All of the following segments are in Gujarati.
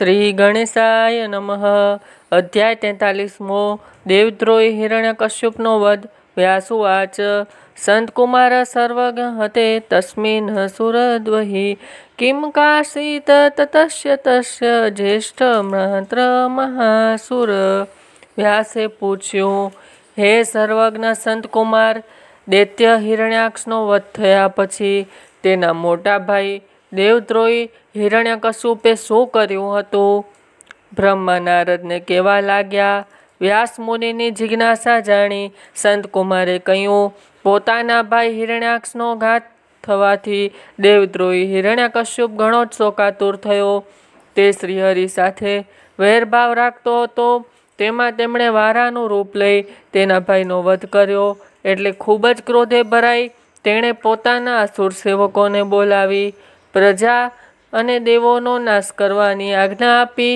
શ્રી ગણેશાય નમઃ અધ્યાય તેતાલીસમો દેવદ્રોહી હિરણ્ય કશ્યુપનો વધ વ્યાસુવાચ સંતકુમાર સર્વજ્ઞ હતે તસ્મિન સુરદ્વહી કિમ કાશીત તતસ્ય તસ્ય જ્યેષ્ઠ મહંત્ર મહાસુર વ્યાસે પૂછ્યું હે સર્વજ્ઞ સંતકુમાર દૈત્ય હિરણ્યાક્ષનો વધ થયા પછી તેના મોટા ભાઈ દેવત્રોએ હિરણ્યકશુપે શું કર્યું હતું બ્રહ્મા નારદને કહેવા લાગ્યા વ્યાસ મુનિની જિજ્ઞાસા જાણી સંતકુમારે કહ્યું પોતાના ભાઈ હિરણ્યાક્ષનો ઘાત થવાથી દેવદ્રોહી હિરણ્યકશ્યુપ ઘણો જ શોકાતુર થયો તે શ્રીહરિ સાથે વેરભાવ રાખતો હતો તેમાં તેમણે વારાનું રૂપ લઈ તેના ભાઈનો વધ કર્યો એટલે ખૂબ જ ક્રોધે ભરાઈ તેણે પોતાના અસુર સેવકોને બોલાવી પ્રજા અને દેવોનો નાશ કરવાની આજ્ઞા આપી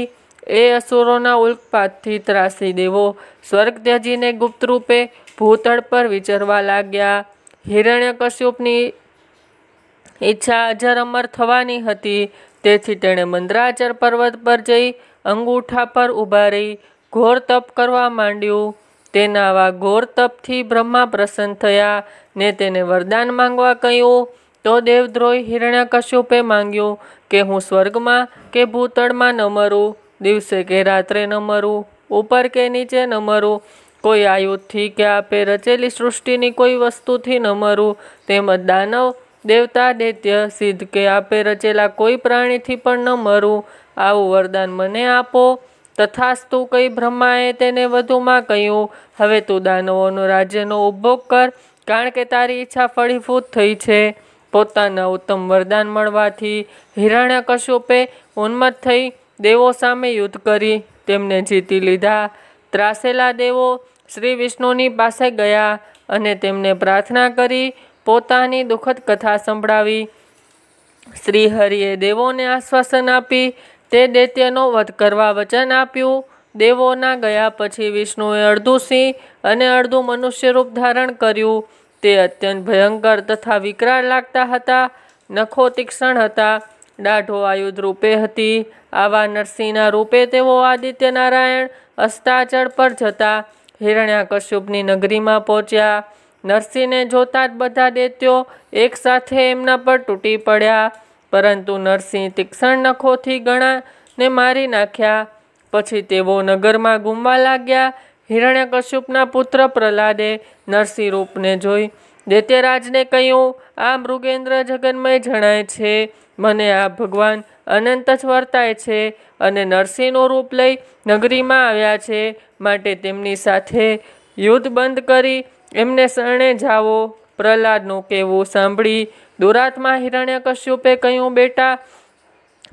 એ અસુરોના ઉલ્કપાતથી ત્રાસી દેવો સ્વર્ગ ત્યજીને ગુપ્ત રૂપે ભૂતળ પર વિચરવા લાગ્યા હિરણ્ય હિરણ્યકશ્યપની ઈચ્છા અજર અમર થવાની હતી તેથી તેણે મંદ્રાચર પર્વત પર જઈ અંગૂઠા પર ઊભા રહી ઘોર તપ કરવા માંડ્યું તેના આવા ઘોર તપથી બ્રહ્મા પ્રસન્ન થયા ને તેને વરદાન માંગવા કહ્યું તો દેવદ્રોહી હિરણ્યકશ્યપે માંગ્યું કે હું સ્વર્ગમાં કે ભૂતળમાં ન મરું દિવસે કે રાત્રે ન મરું ઉપર કે નીચે ન મરું કોઈ આયુધથી કે આપે રચેલી સૃષ્ટિની કોઈ વસ્તુથી ન મરું તેમજ દાનવ દેવતા દૈત્ય સિદ્ધ કે આપે રચેલા કોઈ પ્રાણીથી પણ ન મરું આવું વરદાન મને આપો તથાસ્તુ કઈ બ્રહ્માએ તેને વધુમાં કહ્યું હવે તું દાનવોનો રાજ્યનો ઉપભોગ કર કારણ કે તારી ઈચ્છા ફળીભૂત થઈ છે પોતાના ઉત્તમ વરદાન મળવાથી હિરણ્યકશ્યપે ઉન્મત થઈ દેવો સામે યુદ્ધ કરી તેમને જીતી લીધા ત્રાસેલા દેવો શ્રી વિષ્ણુની પાસે ગયા અને તેમને પ્રાર્થના કરી પોતાની દુઃખદ કથા સંભળાવી શ્રી હરિએ દેવોને આશ્વાસન આપી તે દૈત્યનો વધ કરવા વચન આપ્યું દેવોના ગયા પછી વિષ્ણુએ અડધું સિંહ અને અડધું મનુષ્ય રૂપ ધારણ કર્યું તે અત્યંત ભયંકર તથા વિકરાળ લાગતા હતા નખો તીક્ષણ હતા દાઢો આયુધ રૂપે હતી આવા નરસિંહના રૂપે તેઓ આદિત્યનારાયણ અસ્તાચળ પર જતા હિરણ્યા હિરણ્યાકશ્યપની નગરીમાં પહોંચ્યા નરસિંહને જોતા જ બધા દૈત્યો એકસાથે એમના પર તૂટી પડ્યા પરંતુ નરસિંહ તીક્ષણ નખોથી ગણાને મારી નાખ્યા પછી તેઓ નગરમાં ગુમવા લાગ્યા હિરણ્યકશ્યપના પુત્ર પ્રહલાદે નરસિંહ રૂપને જોઈ દૈત્યરાજને કહ્યું આ મૃગેન્દ્ર જગન્મય જણાય છે મને આ ભગવાન અનંત જ વર્તાય છે અને નરસિંહનું રૂપ લઈ નગરીમાં આવ્યા છે માટે તેમની સાથે યુદ્ધ બંધ કરી એમને શરણે જાઓ પ્રહલાદનું કહેવું સાંભળી દુરાત્મા હિરણ્યકશ્યપે કહ્યું બેટા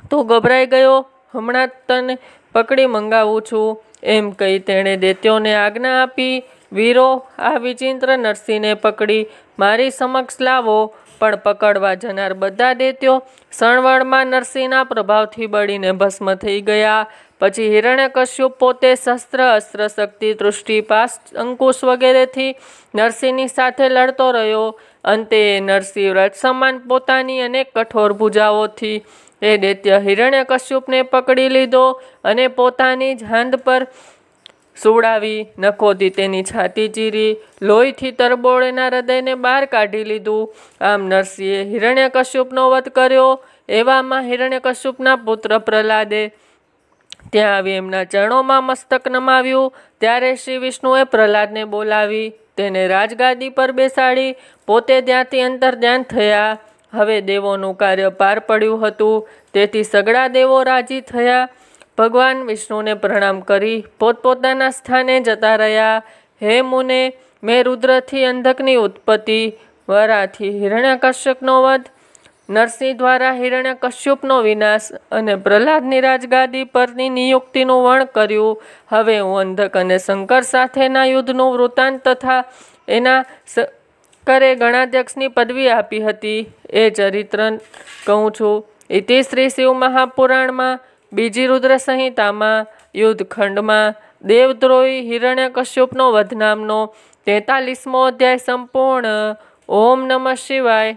તું ગભરાઈ ગયો હમણાં તને પકડી મંગાવું છું એમ કહી તેણે દૈત્યોને આજ્ઞા આપી વીરો આ વિચિત્ર નરસિંહને પકડી મારી સમક્ષ લાવો પણ પકડવા જનાર બધા દેત્યો સણવળમાં નરસિંહના પ્રભાવથી બળીને ભસ્મ થઈ ગયા પછી હિરણ્ય હિરણ્યકશ્યપ પોતે શસ્ત્ર અસ્ત્ર શક્તિ તૃષ્ટિ પાસ અંકુશ વગેરેથી નરસિંહની સાથે લડતો રહ્યો અંતે નરસિંહ વ્રત સમાન પોતાની અનેક કઠોર ભૂજાઓથી એ દૈત્ય હિરણ્ય હિરણ્યકશ્યપને પકડી લીધો અને પોતાની જ હાંધ પર સુવડાવી નખોથી તેની છાતી ચીરી લોહીથી તરબોળેના હૃદયને બહાર કાઢી લીધું આમ નરસિંહે હિરણ્યકશ્યપનો વધ કર્યો એવામાં હિરણ્ય હિરણ્યકશ્યપના પુત્ર પ્રહલાદે ત્યાં આવી એમના ચરણોમાં મસ્તક નમાવ્યું ત્યારે શ્રી વિષ્ણુએ પ્રહલાદને બોલાવી તેને રાજગાદી પર બેસાડી પોતે ત્યાંથી અંતર ધ્યાન થયા હવે દેવોનું કાર્ય પાર પડ્યું હતું તેથી સગડા દેવો રાજી થયા ભગવાન વિષ્ણુને પ્રણામ કરી પોતપોતાના સ્થાને જતા રહ્યા હે મુને મેં રુદ્રથી અંધકની ઉત્પત્તિ વરાથી હિરણ્યકશ્યપનો વધ નરસિંહ દ્વારા હિરણ્ય કશ્યપનો વિનાશ અને પ્રહલાદની રાજગાદી પરની નિયુક્તિનું વર્ણ કર્યું હવે હું અંધક અને શંકર સાથેના યુદ્ધનું વૃત્તાંત તથા એના કરે ગણાધ્યક્ષની પદવી આપી હતી એ ચરિત્ર કહું છું ઇતિ શ્રી શિવ મહાપુરાણમાં બીજી રુદ્ર સંહિતામાં યુદ્ધખંડમાં દેવદ્રોહી હિરણ્ય કશ્યપનો વધનામનો તેતાલીસમો અધ્યાય સંપૂર્ણ ઓમ નમઃ શિવાય